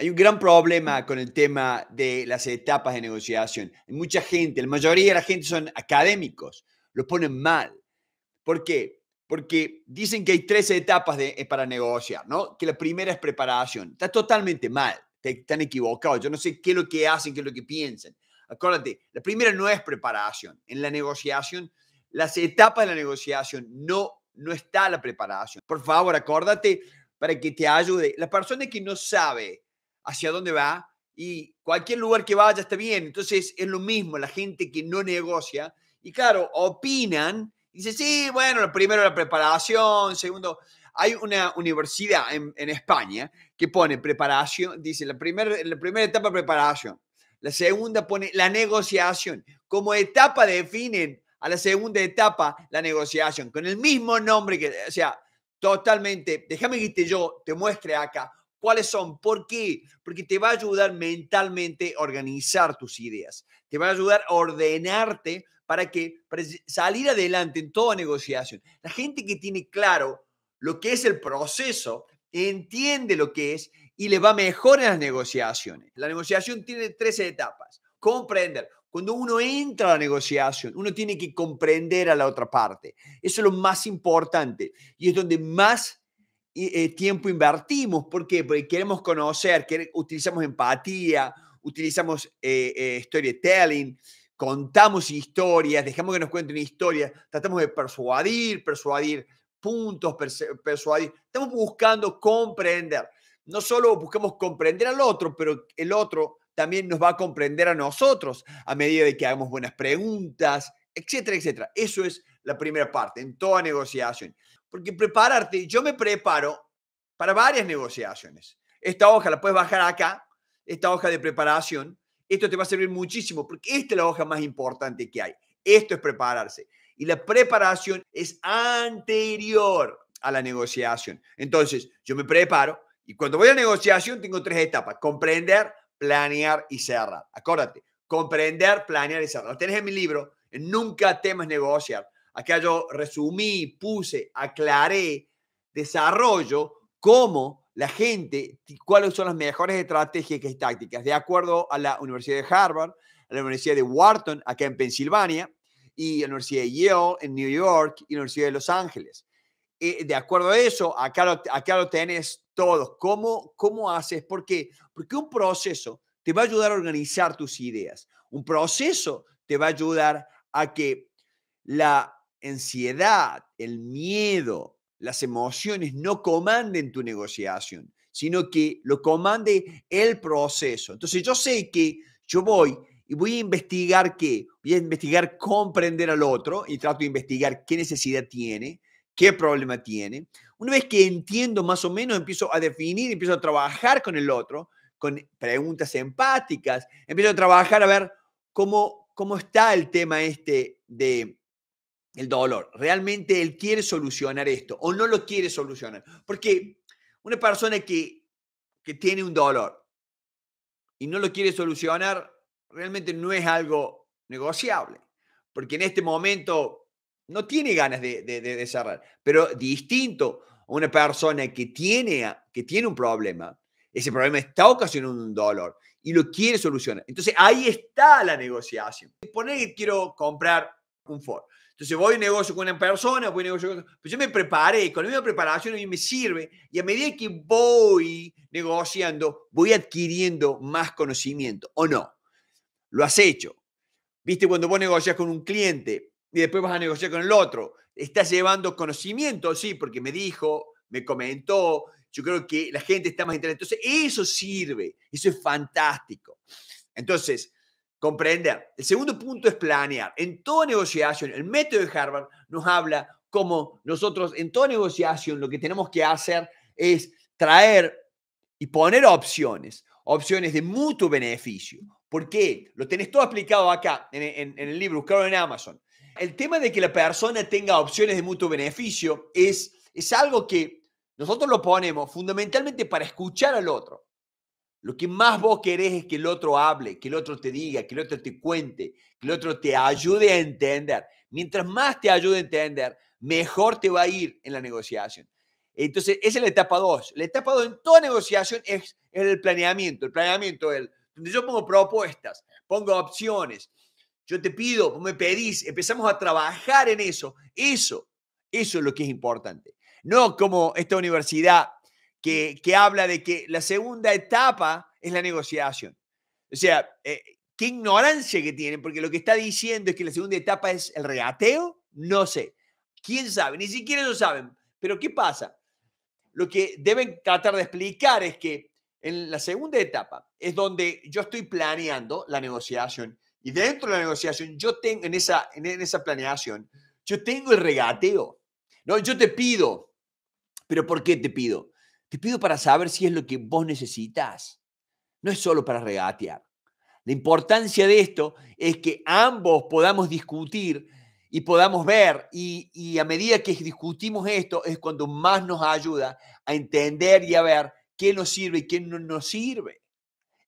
Hay un gran problema con el tema de las etapas de negociación. mucha gente, la mayoría de la gente son académicos, lo ponen mal. ¿Por qué? Porque dicen que hay tres etapas de, eh, para negociar, ¿no? Que la primera es preparación. Está totalmente mal, están equivocados. Yo no sé qué es lo que hacen, qué es lo que piensan. Acuérdate, la primera no es preparación. En la negociación, las etapas de la negociación no, no está la preparación. Por favor, acuérdate para que te ayude. La persona que no sabe hacia dónde va y cualquier lugar que vaya está bien. Entonces es lo mismo, la gente que no negocia y claro, opinan, dice, sí, bueno, primero la preparación, segundo, hay una universidad en, España que pone preparación, dice, la, la primera etapa preparación, la segunda pone la negociación, como etapa definen a la segunda etapa la negociación, con el mismo nombre que, o sea, totalmente, déjame que yo te muestre acá ¿Cuáles son? ¿Por qué? Porque te va a ayudar mentalmente a organizar tus ideas. Te va a ayudar a ordenarte para que salir adelante en toda negociación. La gente que tiene claro lo que es el proceso, entiende lo que es y le va mejor en las negociaciones. La negociación tiene tres etapas. Comprender. Cuando uno entra a la negociación, uno tiene que comprender a la otra parte. Eso es lo más importante y es donde más eh, tiempo invertimos. ¿Por qué? Porque queremos conocer, utilizamos empatía, utilizamos eh, eh, storytelling, contamos historias, dejamos que nos cuenten historias, tratamos de persuadir, persuadir puntos, persuadir. Estamos buscando comprender. No solo buscamos comprender al otro, pero el otro también nos va a comprender a nosotros a medida de que hagamos buenas preguntas, etcétera, etcétera. Eso es la primera parte en toda negociación. Porque prepararte, yo me preparo para varias negociaciones. Esta hoja la puedes bajar acá, esta hoja de preparación. Esto te va a servir muchísimo porque esta es la hoja más importante que hay. Esto es prepararse. Y la preparación es anterior a la negociación. Entonces, yo me preparo y cuando voy a negociación tengo tres etapas. Comprender, planear y cerrar. Acuérdate, comprender, planear y cerrar. Lo tenés en mi libro, Nunca temas negociar. Acá yo resumí, puse, aclaré, desarrollo cómo la gente, cuáles son las mejores estrategias y tácticas, de acuerdo a la Universidad de Harvard, a la Universidad de Wharton, acá en Pensilvania, y la Universidad de Yale en New York y la Universidad de Los Ángeles. Eh, de acuerdo a eso, acá lo, acá lo tenés todo. ¿Cómo, ¿Cómo haces? Porque Porque un proceso te va a ayudar a organizar tus ideas. Un proceso te va a ayudar a que la ansiedad, el miedo, las emociones no comanden tu negociación, sino que lo comande el proceso. Entonces yo sé que yo voy y voy a investigar qué, voy a investigar comprender al otro y trato de investigar qué necesidad tiene, qué problema tiene. Una vez que entiendo más o menos, empiezo a definir, empiezo a trabajar con el otro, con preguntas empáticas, empiezo a trabajar a ver cómo, cómo está el tema este de el dolor. Realmente él quiere solucionar esto o no lo quiere solucionar. Porque una persona que, que tiene un dolor y no lo quiere solucionar, realmente no es algo negociable. Porque en este momento no tiene ganas de, de, cerrar. Pero distinto a una persona que tiene, que tiene un problema, ese problema está ocasionando un dolor y lo quiere solucionar. Entonces ahí está la negociación. Poner que quiero comprar un Ford. Entonces voy y negocio con una persona, voy y negocio con otra. Pero yo me preparé, con la misma preparación a mí me sirve. Y a medida que voy negociando, voy adquiriendo más conocimiento, ¿o no? Lo has hecho. Viste, cuando vos negocias con un cliente y después vas a negociar con el otro, estás llevando conocimiento, sí, porque me dijo, me comentó, yo creo que la gente está más interesada. Entonces, eso sirve, eso es fantástico. Entonces, Comprender. El segundo punto es planear. En toda negociación, el método de Harvard nos habla como nosotros en toda negociación lo que tenemos que hacer es traer y poner opciones, opciones de mutuo beneficio. ¿Por qué? Lo tenés todo explicado acá en, el libro, buscarlo en Amazon. El tema de que la persona tenga opciones de mutuo beneficio es, es algo que nosotros lo ponemos fundamentalmente para escuchar al otro. Lo que más vos querés es que el otro hable, que el otro te diga, que el otro te cuente, que el otro te ayude a entender. Mientras más te ayude a entender, mejor te va a ir en la negociación. Entonces, esa es la etapa 2. La etapa 2 en toda negociación es, el planeamiento. El planeamiento, el, donde yo pongo propuestas, pongo opciones. Yo te pido, me pedís, empezamos a trabajar en eso. Eso, eso es lo que es importante. No como esta universidad Mm. que, habla de que la segunda etapa es la negociación. O sea, eh, qué ignorancia que tienen, porque lo que está diciendo es que la segunda etapa es el regateo, no sé. ¿Quién sabe? Ni siquiera lo saben. Pero ¿qué pasa? Lo que deben tratar de explicar es que en la segunda etapa es donde yo estoy planeando la negociación y dentro de la negociación yo tengo en esa, en, esa planeación, yo tengo el regateo. No, yo te pido, pero ¿por qué te pido? Te pido para saber si es lo que vos necesitas. No es solo para regatear. La importancia de esto es que ambos podamos discutir y podamos ver, y, a medida que discutimos esto es cuando más nos ayuda a entender y a ver qué nos sirve y qué no nos sirve.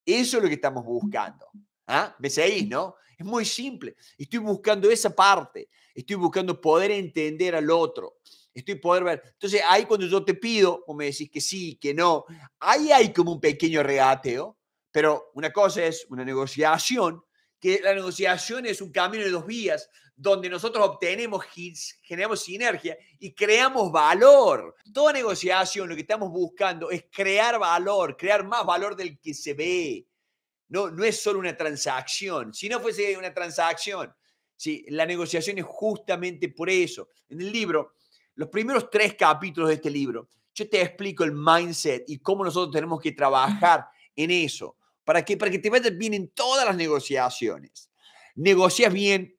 Eso es lo que estamos buscando. ¿Ah? ¿Me seguís, no? Es muy simple. Estoy buscando esa parte. Estoy buscando poder entender al otro estoy poder ver. Entonces ahí cuando yo te pido, o me decís que sí, que no, ahí hay como un pequeño regateo, pero una cosa es una negociación, que la negociación es un camino de dos vías, donde nosotros obtenemos hits, generamos sinergia y creamos valor. Toda negociación lo que estamos buscando es crear valor, crear más valor del que se ve. No, no es solo una transacción. Si no fuese una transacción, si la negociación es justamente por eso. En el libro los primeros tres capítulos de este libro, yo te explico el mindset y cómo nosotros tenemos que trabajar en eso. ¿Para que Para que te vayas bien en todas las negociaciones. Negocias bien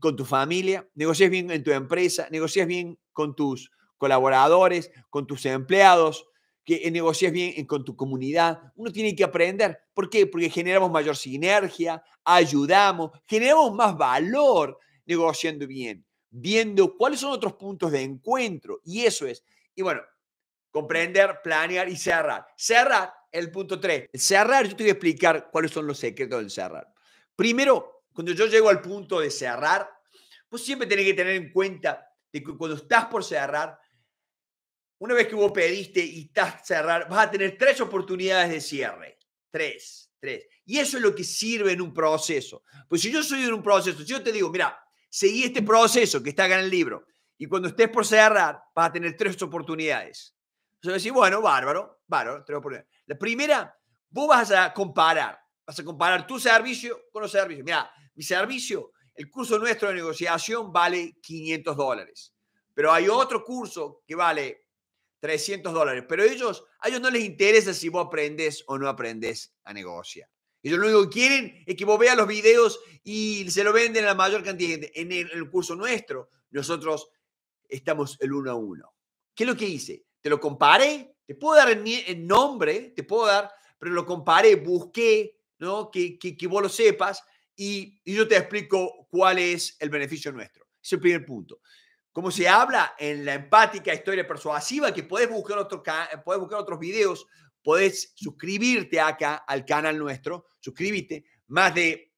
con tu familia, negocias bien en tu empresa, negocias bien con tus colaboradores, con tus empleados, que eh, negocias bien con tu comunidad. Uno tiene que aprender. ¿Por qué? Porque generamos mayor sinergia, ayudamos, generamos más valor negociando bien viendo cuáles son otros puntos de encuentro. Y eso es. Y bueno, comprender, planear y cerrar. Cerrar, el punto 3. cerrar, yo te voy a explicar cuáles son los secretos del cerrar. Primero, cuando yo llego al punto de cerrar, pues siempre tenés que tener en cuenta que cuando estás por cerrar, una vez que vos pediste y estás cerrar, vas a tener tres oportunidades de cierre. Tres, tres. Y eso es lo que sirve en un proceso. Pues si yo soy en un proceso, si yo te digo, mira, Seguí este proceso que está acá en el libro. Y cuando estés por cerrar, vas a tener tres oportunidades. Entonces decís, bueno, bárbaro, bárbaro, tres oportunidades. La primera, vos vas a comparar. Vas a comparar tu servicio con los servicios. Mira, mi servicio, el curso nuestro de negociación vale 500 dólares. Pero hay otro curso que vale 300 dólares. Pero ellos, a ellos no les interesa si vos aprendes o no aprendes a negociar. Ellos lo único que quieren es que vos veas los videos y se lo venden a la mayor cantidad de gente. En el, curso nuestro, nosotros estamos el uno a uno. ¿Qué es lo que hice? Te lo comparé, te puedo dar el, nombre, te puedo dar, pero lo comparé, busqué, ¿no? Que, que, vos lo sepas y, yo te explico cuál es el beneficio nuestro. Ese es el primer punto. Como se habla en la empática historia persuasiva, que puedes buscar, otro, podés buscar otros videos, podés suscribirte acá al canal nuestro, suscríbete, más de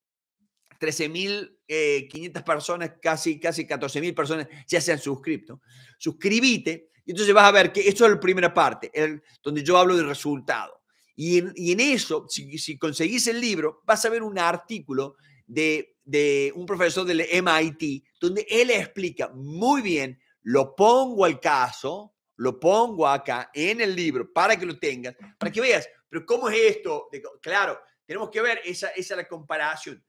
13.500 eh, personas, casi, casi 14.000 personas ya se han suscrito. Suscríbete y entonces vas a ver que esto es la primera parte, el, donde yo hablo del resultado. Y en, eso, si, conseguís el libro, vas a ver un artículo de, de un profesor del MIT, donde él explica muy bien, lo pongo al caso, lo pongo acá en el libro para que lo tengas, para que veas, pero ¿cómo es esto? claro, tenemos que ver esa, esa la comparación.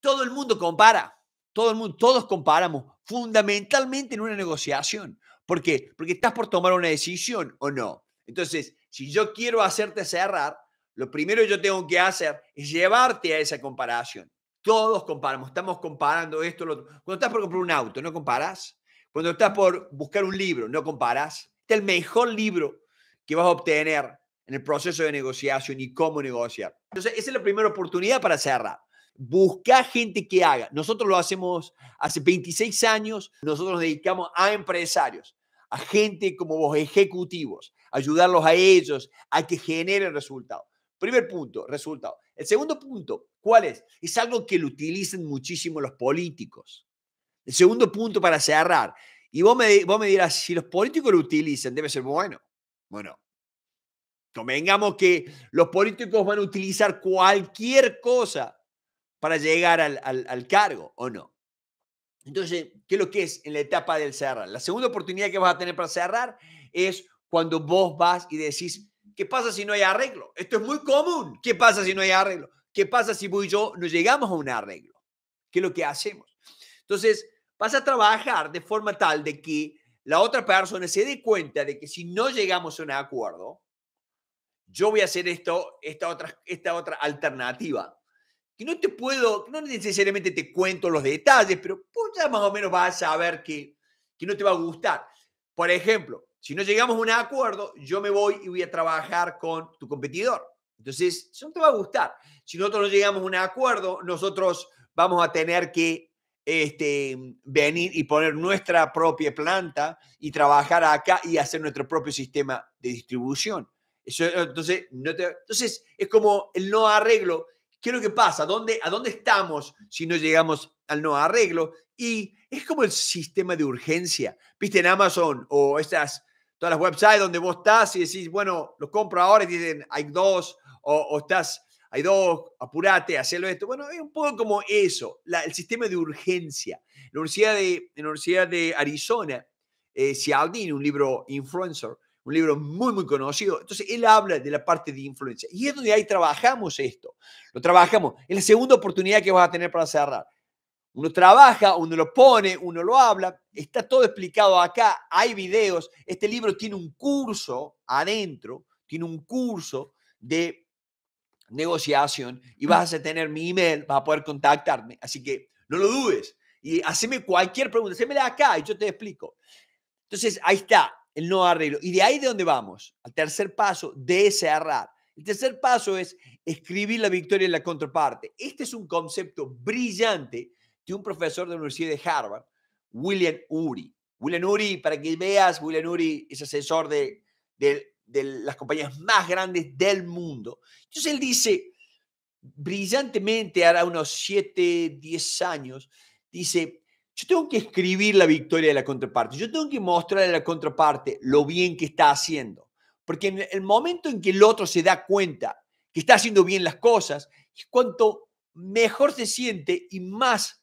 Todo el mundo compara, todo el mundo, todos comparamos, fundamentalmente en una negociación. ¿Por qué? Porque estás por tomar una decisión o no. Entonces, si yo quiero hacerte cerrar, lo primero que yo tengo que hacer es llevarte a esa comparación. Todos comparamos, estamos comparando esto, lo otro. Cuando estás por comprar un auto, ¿no comparas? Cuando estás por buscar un libro, ¿no comparas? el mejor libro que vas a obtener en el proceso de negociación y cómo negociar. Entonces, esa es la primera oportunidad para cerrar. Busca gente que haga. Nosotros lo hacemos hace 26 años, nosotros nos dedicamos a empresarios, a gente como vos, ejecutivos, ayudarlos a ellos a que generen resultados. Primer punto, resultado. El segundo punto, ¿cuál es? Es algo que lo utilizan muchísimo los políticos. El segundo punto para cerrar y vos me, vos dirás, si los políticos lo utilizan, debe ser bueno. Bueno, convengamos que los políticos van a utilizar cualquier cosa para llegar al, al cargo, ¿o no? Entonces, ¿qué es lo que es en la etapa del cerrar? La segunda oportunidad que vas a tener para cerrar es cuando vos vas y decís, ¿qué pasa si no hay arreglo? Esto es muy común. ¿Qué pasa si no hay arreglo? ¿Qué pasa si vos y yo no llegamos a un arreglo? ¿Qué es lo que hacemos? Entonces, vas a trabajar de forma tal de que la otra persona se dé cuenta de que si no llegamos a un acuerdo, yo voy a hacer esto, esta otra, esta otra alternativa. Que no te puedo, no necesariamente te cuento los detalles, pero ya más o menos vas a saber que, que no te va a gustar. Por ejemplo, si no llegamos a un acuerdo, yo me voy y voy a trabajar con tu competidor. Entonces, eso no te va a gustar. Si nosotros no llegamos a un acuerdo, nosotros vamos a tener que este, venir y poner nuestra propia planta y trabajar acá y hacer nuestro propio sistema de distribución. Eso, entonces, no entonces, es como el no arreglo. ¿Qué es lo que pasa? ¿A dónde, ¿A dónde estamos si no llegamos al no arreglo? Y es como el sistema de urgencia. Viste en Amazon o estas, todas las websites donde vos estás y decís, bueno, los compro ahora y dicen, hay dos, o estás hay dos, apurate, hacelo esto. Bueno, es un poco como eso, el sistema de urgencia. La Universidad de, la Universidad de Arizona, eh, un libro influencer, un libro muy, muy conocido. Entonces, él habla de la parte de influencia. Y es donde ahí trabajamos esto. Lo trabajamos. Es la segunda oportunidad que vas a tener para cerrar. Uno trabaja, uno lo pone, uno lo habla. Está todo explicado acá. Hay videos. Este libro tiene un curso adentro. Tiene un curso de negociación y vas a tener mi email, vas a poder contactarme. Así que no lo dudes y haceme cualquier pregunta, hacémela acá y yo te explico. Entonces, ahí está el no arreglo. Y de ahí de donde vamos, al tercer paso, de cerrar. El tercer paso es escribir la victoria en la contraparte. Este es un concepto brillante de un profesor de la Universidad de Harvard, William Uri. William Uri, para que veas, William Uri es asesor de, de de las compañías más grandes del mundo. Entonces él dice, brillantemente, hará unos 7, 10 años, dice, yo tengo que escribir la victoria de la contraparte, yo tengo que mostrarle a la contraparte lo bien que está haciendo, porque en el momento en que el otro se da cuenta que está haciendo bien las cosas, es cuanto mejor se siente y más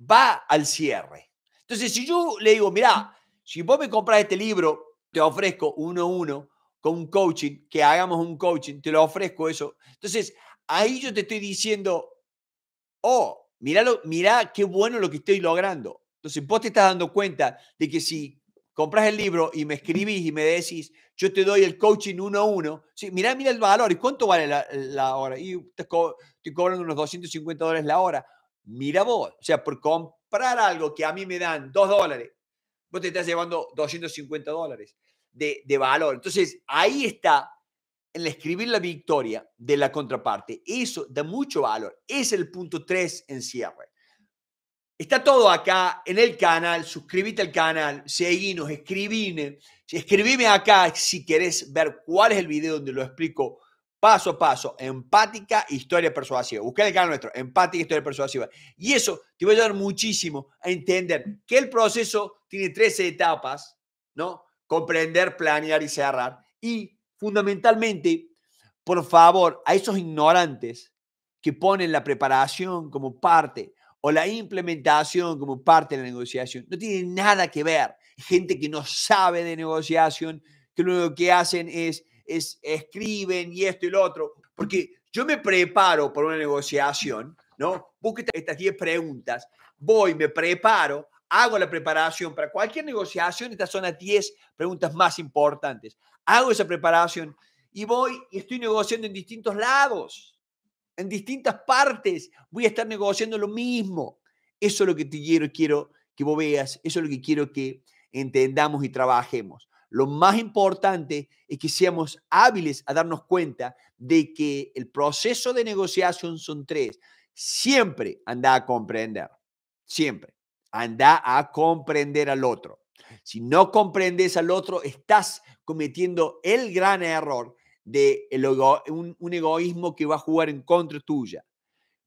va al cierre. Entonces, si yo le digo, mira, si vos me compras este libro, te ofrezco uno a uno, con un coaching, que hagamos un coaching, te lo ofrezco eso. Entonces, ahí yo te estoy diciendo, oh, miralo, mirá qué bueno lo que estoy logrando. Entonces, vos te estás dando cuenta de que si compras el libro y me escribís y me decís, yo te doy el coaching uno a uno, sí, mirá, mira el valor, ¿y cuánto vale la, hora? Y te estoy cobrando unos 250 dólares la hora. Mira vos, o sea, por comprar algo que a mí me dan dos dólares, vos te estás llevando 250 dólares de, valor. Entonces, ahí está en escribir la victoria de la contraparte. Eso da mucho valor. Es el punto 3 en cierre. Está todo acá en el canal. Suscríbete al canal, seguinos, escribime. Escribime acá si querés ver cuál es el video donde lo explico paso a paso. Empática historia persuasiva. Busca el canal nuestro, empática historia persuasiva. Y eso te va a ayudar muchísimo a entender que el proceso tiene 13 etapas, ¿no? comprender, planear y cerrar. Y fundamentalmente, por favor, a esos ignorantes que ponen la preparación como parte o la implementación como parte de la negociación, no tienen nada que ver. Gente que no sabe de negociación, que lo único que hacen es, es escriben y esto y lo otro. Porque yo me preparo para una negociación, ¿no? Busco estas 10 preguntas, voy, me preparo, hago la preparación para cualquier negociación, estas son las 10 preguntas más importantes. Hago esa preparación y voy y estoy negociando en distintos lados, en distintas partes, voy a estar negociando lo mismo. Eso es lo que te quiero, quiero que vos veas, eso es lo que quiero que entendamos y trabajemos. Lo más importante es que seamos hábiles a darnos cuenta de que el proceso de negociación son tres. Siempre anda a comprender, siempre. Anda a comprender al otro. Si no comprendes al otro, estás cometiendo el gran error de un, egoísmo que va a jugar en contra tuya.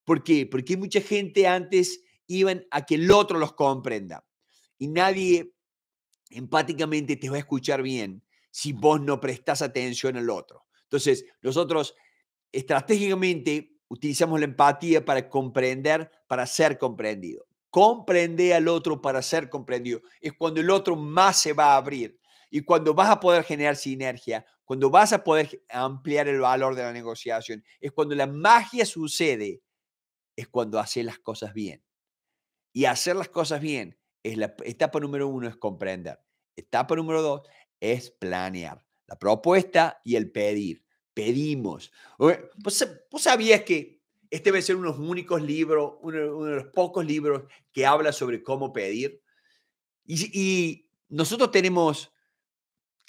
¿Por qué? Porque mucha gente antes iban a que el otro los comprenda. Y nadie empáticamente te va a escuchar bien si vos no prestás atención al otro. Entonces, nosotros estratégicamente utilizamos la empatía para comprender, para ser comprendido. Comprender al otro para ser comprendido. Es cuando el otro más se va a abrir y cuando vas a poder generar sinergia, cuando vas a poder ampliar el valor de la negociación. Es cuando la magia sucede, es cuando haces las cosas bien. Y hacer las cosas bien es la etapa número uno es comprender. Etapa número dos es planear la propuesta y el pedir. Pedimos. ¿pues sabías que este va a ser uno de los únicos libros, uno, de los pocos libros que habla sobre cómo pedir. Y, nosotros tenemos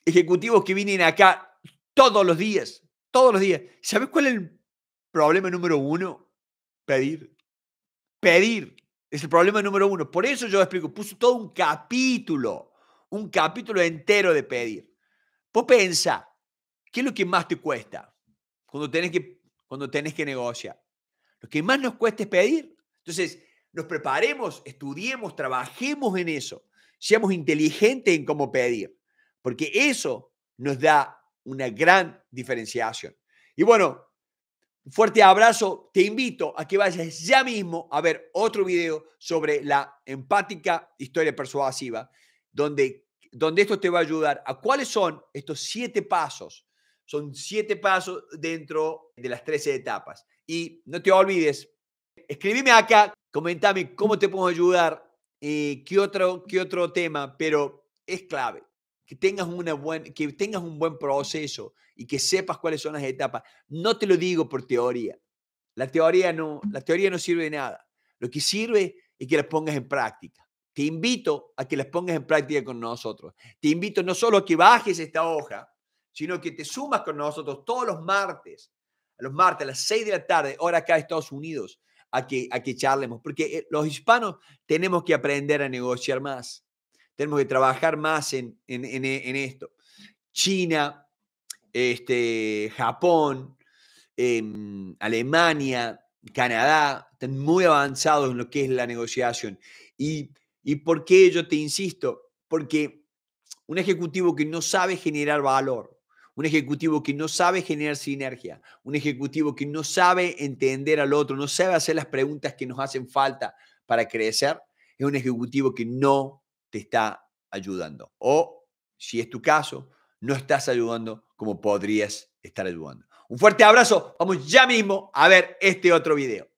ejecutivos que vienen acá todos los días, todos los días. ¿Sabes cuál es el problema número uno? Pedir. Pedir es el problema número uno. Por eso yo explico, puso todo un capítulo, un capítulo entero de pedir. Vos pensa, ¿qué es lo que más te cuesta cuando tenés que, cuando tenés que negociar? lo que más nos cuesta es pedir. Entonces, nos preparemos, estudiemos, trabajemos en eso, seamos inteligentes en cómo pedir, porque eso nos da una gran diferenciación. Y bueno, un fuerte abrazo, te invito a que vayas ya mismo a ver otro video sobre la empática historia persuasiva, donde, donde esto te va a ayudar a cuáles son estos siete pasos. Son siete pasos dentro de las 13 etapas. Y no te olvides, escribime acá, comentame mm. cómo te puedo ayudar, eh, qué, otro, qué otro tema, pero es clave que tengas, una buen, que tengas un buen proceso y que sepas cuáles son las etapas. No te lo digo por teoría. La teoría no, la teoría no sirve de nada. Lo que sirve es que las pongas en práctica. Te invito a que las pongas en práctica con nosotros. Te invito no solo a que bajes esta hoja, sino que te sumas con nosotros todos los martes los martes a las 6 de la tarde, hora acá de Estados Unidos, a que, a que charlemos, porque eh, los hispanos tenemos que aprender a negociar más, tenemos que trabajar más en, en, e, esto. China, este, Japón, em, Alemania, Canadá, están muy avanzados en lo que es la negociación. ¿Y, y por qué yo te insisto? Porque un ejecutivo que no sabe generar valor, un ejecutivo que no sabe generar sinergia, un ejecutivo que no sabe entender al otro, no sabe hacer las preguntas que nos hacen falta para crecer, es un ejecutivo que no te está ayudando. O, si es tu caso, no estás ayudando como podrías estar ayudando. Un fuerte abrazo. Vamos ya mismo a ver este otro video.